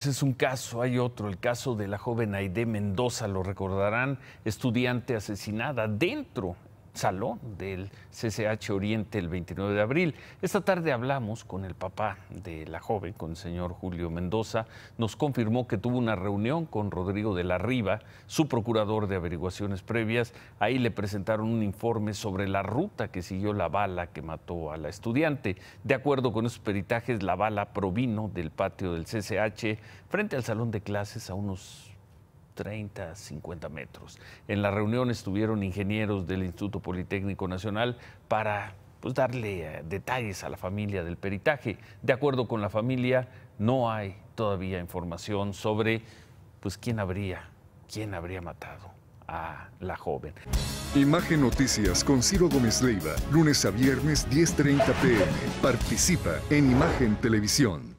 Ese es un caso, hay otro, el caso de la joven Aide Mendoza, lo recordarán, estudiante asesinada dentro, salón del CCH Oriente el 29 de abril. Esta tarde hablamos con el papá de la joven, con el señor Julio Mendoza. Nos confirmó que tuvo una reunión con Rodrigo de la Riva, su procurador de averiguaciones previas. Ahí le presentaron un informe sobre la ruta que siguió la bala que mató a la estudiante. De acuerdo con esos peritajes, la bala provino del patio del CCH frente al salón de clases a unos 30 50 metros. En la reunión estuvieron ingenieros del Instituto Politécnico Nacional para pues, darle eh, detalles a la familia del peritaje. De acuerdo con la familia, no hay todavía información sobre pues, quién habría, quién habría matado a la joven. Imagen Noticias con Ciro Gómez Leiva, lunes a viernes 10.30 pm. Participa en Imagen Televisión.